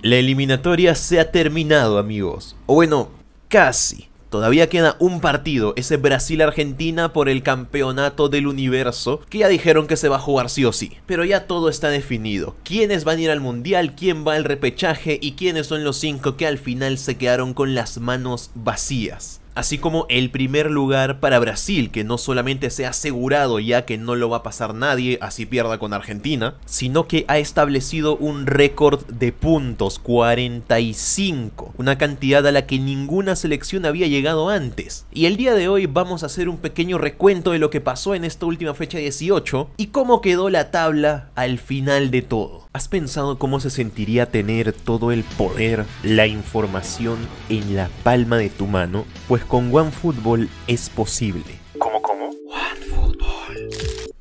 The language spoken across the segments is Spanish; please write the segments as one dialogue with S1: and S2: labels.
S1: La eliminatoria se ha terminado, amigos. O bueno, casi. Todavía queda un partido, ese Brasil-Argentina por el campeonato del universo, que ya dijeron que se va a jugar sí o sí. Pero ya todo está definido. Quiénes van a ir al Mundial, quién va al repechaje y quiénes son los cinco que al final se quedaron con las manos vacías así como el primer lugar para Brasil, que no solamente se ha asegurado ya que no lo va a pasar nadie, así pierda con Argentina, sino que ha establecido un récord de puntos, 45, una cantidad a la que ninguna selección había llegado antes. Y el día de hoy vamos a hacer un pequeño recuento de lo que pasó en esta última fecha 18 y cómo quedó la tabla al final de todo. ¿Has pensado cómo se sentiría tener todo el poder, la información en la palma de tu mano? Pues con OneFootball es posible.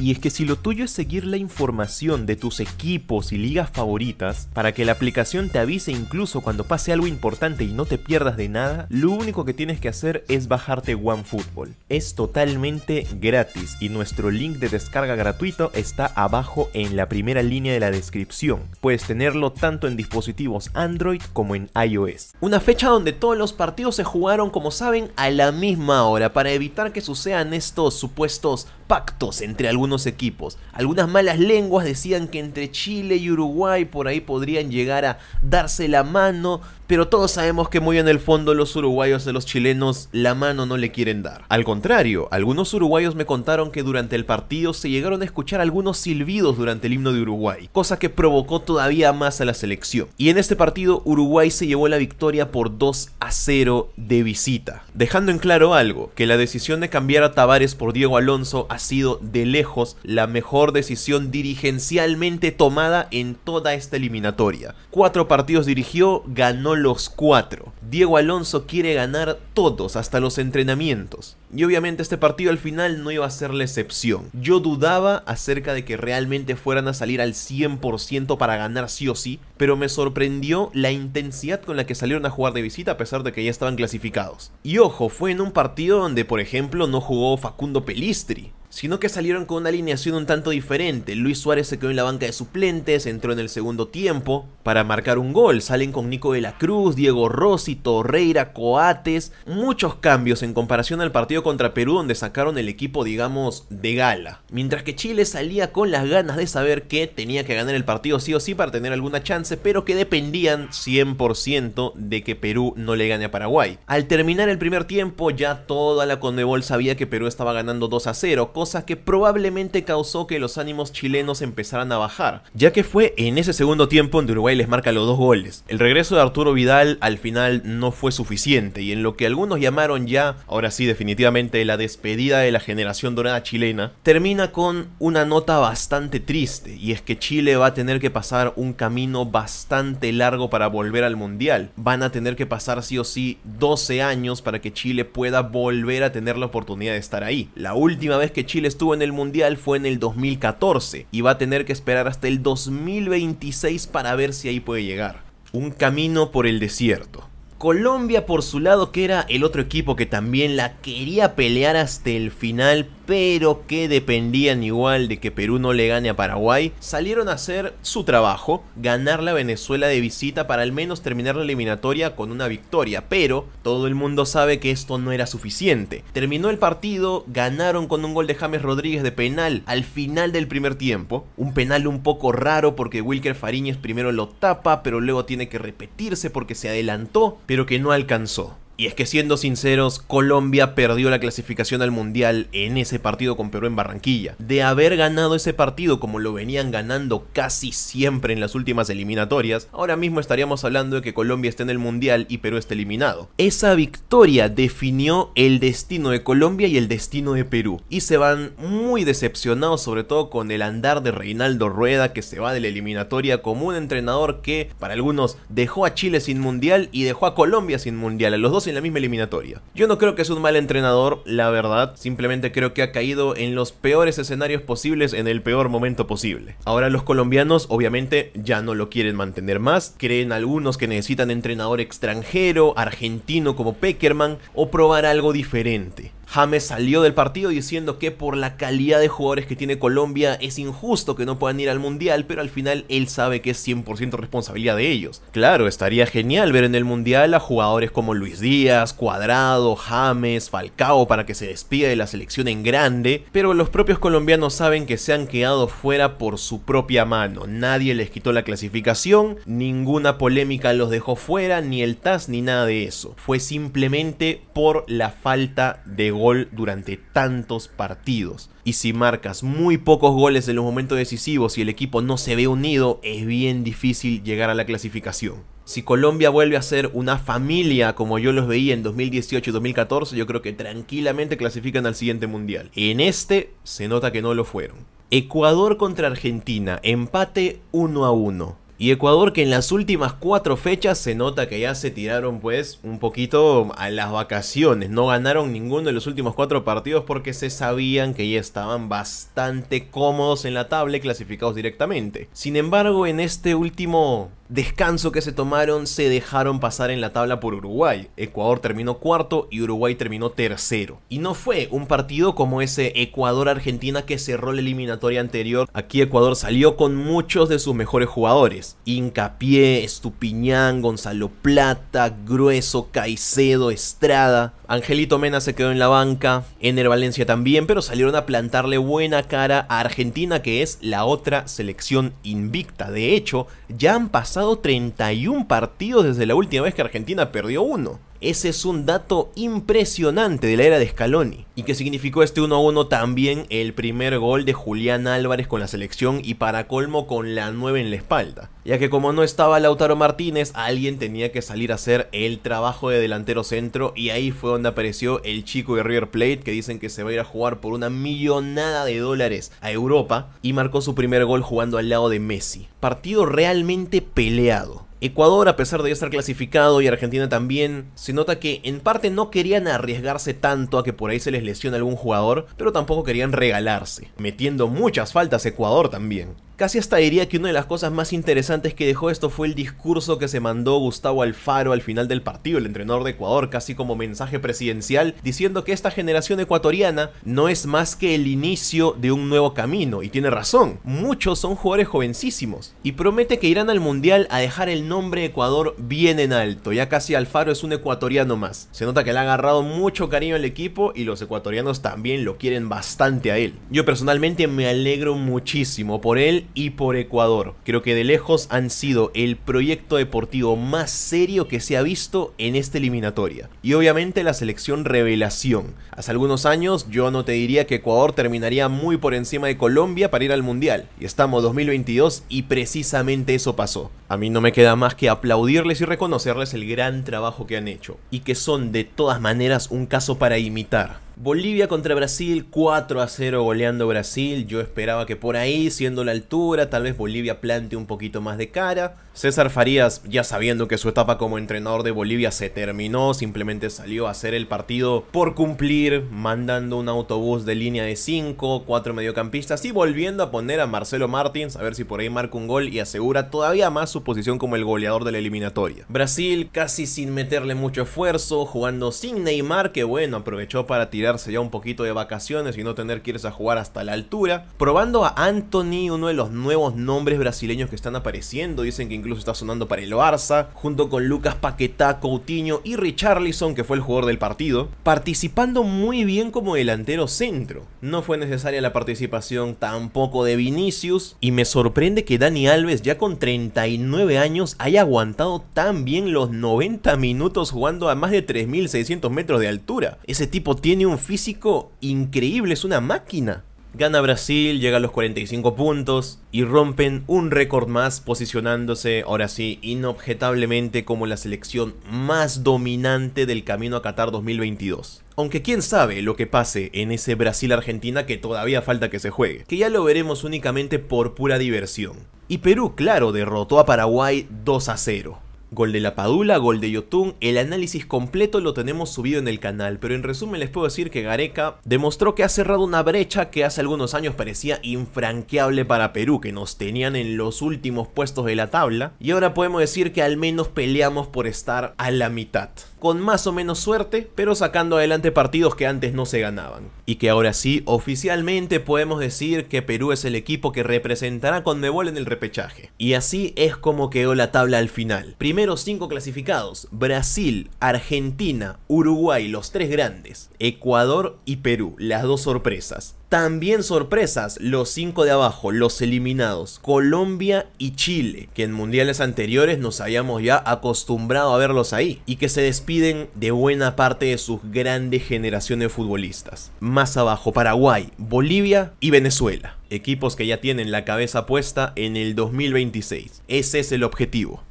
S1: Y es que si lo tuyo es seguir la información de tus equipos y ligas favoritas, para que la aplicación te avise incluso cuando pase algo importante y no te pierdas de nada, lo único que tienes que hacer es bajarte OneFootball. Es totalmente gratis y nuestro link de descarga gratuito está abajo en la primera línea de la descripción. Puedes tenerlo tanto en dispositivos Android como en iOS. Una fecha donde todos los partidos se jugaron, como saben, a la misma hora para evitar que sucedan estos supuestos pactos entre algunos equipos. Algunas malas lenguas decían que entre Chile y Uruguay por ahí podrían llegar a darse la mano, pero todos sabemos que muy en el fondo los uruguayos de los chilenos la mano no le quieren dar. Al contrario, algunos uruguayos me contaron que durante el partido se llegaron a escuchar algunos silbidos durante el himno de Uruguay, cosa que provocó todavía más a la selección. Y en este partido Uruguay se llevó la victoria por 2 a 0 de visita, dejando en claro algo, que la decisión de cambiar a Tavares por Diego Alonso ha sido de lejos la mejor decisión dirigencialmente tomada en toda esta eliminatoria. Cuatro partidos dirigió, ganó los cuatro. Diego Alonso quiere ganar todos, hasta los entrenamientos. Y obviamente este partido al final no iba a ser la excepción. Yo dudaba acerca de que realmente fueran a salir al 100% para ganar sí o sí, pero me sorprendió la intensidad con la que salieron a jugar de visita a pesar de que ya estaban clasificados. Y ojo, fue en un partido donde por ejemplo no jugó Facundo Pelistri, sino que salieron con una alineación un tanto diferente. Luis Suárez se quedó en la banca de suplentes, entró en el segundo tiempo para marcar un gol. Salen con Nico de la Cruz, Diego Rossi, Torreira, Coates, muchos cambios en comparación al partido contra Perú donde sacaron el equipo, digamos, de gala. Mientras que Chile salía con las ganas de saber que tenía que ganar el partido sí o sí para tener alguna chance, pero que dependían 100% de que Perú no le gane a Paraguay. Al terminar el primer tiempo, ya toda la Condebol sabía que Perú estaba ganando 2 a 0 cosa que probablemente causó que los ánimos chilenos empezaran a bajar, ya que fue en ese segundo tiempo donde Uruguay les marca los dos goles. El regreso de Arturo Vidal al final no fue suficiente y en lo que algunos llamaron ya, ahora sí definitivamente, la despedida de la generación dorada chilena, termina con una nota bastante triste y es que Chile va a tener que pasar un camino bastante largo para volver al Mundial. Van a tener que pasar sí o sí 12 años para que Chile pueda volver a tener la oportunidad de estar ahí. La última vez que Chile estuvo en el Mundial fue en el 2014 y va a tener que esperar hasta el 2026 para ver si ahí puede llegar. Un camino por el desierto. Colombia por su lado que era el otro equipo que también la quería pelear hasta el final pero que dependían igual de que Perú no le gane a Paraguay, salieron a hacer su trabajo, ganar la Venezuela de visita para al menos terminar la eliminatoria con una victoria, pero todo el mundo sabe que esto no era suficiente. Terminó el partido, ganaron con un gol de James Rodríguez de penal al final del primer tiempo, un penal un poco raro porque Wilker Fariñez primero lo tapa, pero luego tiene que repetirse porque se adelantó, pero que no alcanzó. Y es que siendo sinceros, Colombia perdió la clasificación al Mundial en ese partido con Perú en Barranquilla. De haber ganado ese partido como lo venían ganando casi siempre en las últimas eliminatorias, ahora mismo estaríamos hablando de que Colombia esté en el Mundial y Perú esté eliminado. Esa victoria definió el destino de Colombia y el destino de Perú. Y se van muy decepcionados sobre todo con el andar de Reinaldo Rueda que se va de la eliminatoria como un entrenador que para algunos dejó a Chile sin Mundial y dejó a Colombia sin Mundial. A los dos en la misma eliminatoria. Yo no creo que es un mal entrenador, la verdad, simplemente creo que ha caído en los peores escenarios posibles en el peor momento posible. Ahora los colombianos obviamente ya no lo quieren mantener más, creen algunos que necesitan entrenador extranjero, argentino como Peckerman o probar algo diferente. James salió del partido diciendo que por la calidad de jugadores que tiene Colombia es injusto que no puedan ir al Mundial, pero al final él sabe que es 100% responsabilidad de ellos. Claro, estaría genial ver en el Mundial a jugadores como Luis Díaz, Cuadrado, James, Falcao para que se despida de la selección en grande, pero los propios colombianos saben que se han quedado fuera por su propia mano. Nadie les quitó la clasificación, ninguna polémica los dejó fuera, ni el TAS ni nada de eso. Fue simplemente por la falta de gol durante tantos partidos. Y si marcas muy pocos goles en los momentos decisivos y el equipo no se ve unido, es bien difícil llegar a la clasificación. Si Colombia vuelve a ser una familia como yo los veía en 2018 y 2014, yo creo que tranquilamente clasifican al siguiente mundial. En este se nota que no lo fueron. Ecuador contra Argentina, empate 1 a 1. Y Ecuador que en las últimas cuatro fechas se nota que ya se tiraron pues un poquito a las vacaciones. No ganaron ninguno de los últimos cuatro partidos porque se sabían que ya estaban bastante cómodos en la tabla clasificados directamente. Sin embargo en este último descanso que se tomaron se dejaron pasar en la tabla por Uruguay. Ecuador terminó cuarto y Uruguay terminó tercero. Y no fue un partido como ese Ecuador-Argentina que cerró la eliminatoria anterior. Aquí Ecuador salió con muchos de sus mejores jugadores. Incapié, Estupiñán, Gonzalo Plata, Grueso, Caicedo, Estrada. Angelito Mena se quedó en la banca, Ener Valencia también, pero salieron a plantarle buena cara a Argentina, que es la otra selección invicta. De hecho, ya han pasado 31 partidos desde la última vez que Argentina perdió uno. Ese es un dato impresionante de la era de Scaloni. ¿Y que significó este 1-1 también? El primer gol de Julián Álvarez con la selección y para colmo con la 9 en la espalda. Ya que como no estaba Lautaro Martínez, alguien tenía que salir a hacer el trabajo de delantero centro y ahí fue donde apareció el chico de River Plate que dicen que se va a ir a jugar por una millonada de dólares a Europa y marcó su primer gol jugando al lado de Messi. Partido realmente peleado Ecuador, a pesar de ya estar clasificado y Argentina también, se nota que en parte no querían arriesgarse tanto a que por ahí se les lesione algún jugador, pero tampoco querían regalarse, metiendo muchas faltas Ecuador también. Casi hasta diría que una de las cosas más interesantes que dejó esto fue el discurso que se mandó Gustavo Alfaro al final del partido, el entrenador de Ecuador, casi como mensaje presidencial, diciendo que esta generación ecuatoriana no es más que el inicio de un nuevo camino. Y tiene razón, muchos son jugadores jovencísimos. Y promete que irán al Mundial a dejar el nombre Ecuador bien en alto. Ya casi Alfaro es un ecuatoriano más. Se nota que le ha agarrado mucho cariño al equipo y los ecuatorianos también lo quieren bastante a él. Yo personalmente me alegro muchísimo por él y por Ecuador. Creo que de lejos han sido el proyecto deportivo más serio que se ha visto en esta eliminatoria. Y obviamente la selección revelación. Hace algunos años yo no te diría que Ecuador terminaría muy por encima de Colombia para ir al Mundial. Y estamos 2022 y precisamente eso pasó a mí no me queda más que aplaudirles y reconocerles el gran trabajo que han hecho, y que son de todas maneras un caso para imitar. Bolivia contra Brasil, 4 a 0 goleando Brasil, yo esperaba que por ahí, siendo la altura, tal vez Bolivia plante un poquito más de cara. César Farías, ya sabiendo que su etapa como entrenador de Bolivia se terminó, simplemente salió a hacer el partido por cumplir, mandando un autobús de línea de 5, 4 mediocampistas y volviendo a poner a Marcelo Martins, a ver si por ahí marca un gol y asegura todavía más posición como el goleador de la eliminatoria. Brasil casi sin meterle mucho esfuerzo, jugando sin Neymar, que bueno, aprovechó para tirarse ya un poquito de vacaciones y no tener que irse a jugar hasta la altura. Probando a Anthony, uno de los nuevos nombres brasileños que están apareciendo, dicen que incluso está sonando para el Barça, junto con Lucas Paquetá, Coutinho y Richarlison, que fue el jugador del partido, participando muy bien como delantero centro. No fue necesaria la participación tampoco de Vinicius, y me sorprende que Dani Alves ya con 39 9 años haya aguantado tan bien los 90 minutos jugando a más de 3.600 metros de altura. Ese tipo tiene un físico increíble, es una máquina. Gana Brasil, llega a los 45 puntos y rompen un récord más posicionándose ahora sí inobjetablemente como la selección más dominante del camino a Qatar 2022. Aunque quién sabe lo que pase en ese Brasil-Argentina que todavía falta que se juegue, que ya lo veremos únicamente por pura diversión. Y Perú, claro, derrotó a Paraguay 2 a 0. Gol de la Padula, gol de Yotun, el análisis completo lo tenemos subido en el canal, pero en resumen les puedo decir que Gareca demostró que ha cerrado una brecha que hace algunos años parecía infranqueable para Perú, que nos tenían en los últimos puestos de la tabla, y ahora podemos decir que al menos peleamos por estar a la mitad con más o menos suerte, pero sacando adelante partidos que antes no se ganaban. Y que ahora sí, oficialmente podemos decir que Perú es el equipo que representará con Mebol en el repechaje. Y así es como quedó la tabla al final. Primeros 5 clasificados, Brasil, Argentina, Uruguay, los tres grandes, Ecuador y Perú, las dos sorpresas. También sorpresas, los cinco de abajo, los eliminados, Colombia y Chile, que en mundiales anteriores nos habíamos ya acostumbrado a verlos ahí, y que se despiden de buena parte de sus grandes generaciones futbolistas. Más abajo, Paraguay, Bolivia y Venezuela, equipos que ya tienen la cabeza puesta en el 2026. Ese es el objetivo.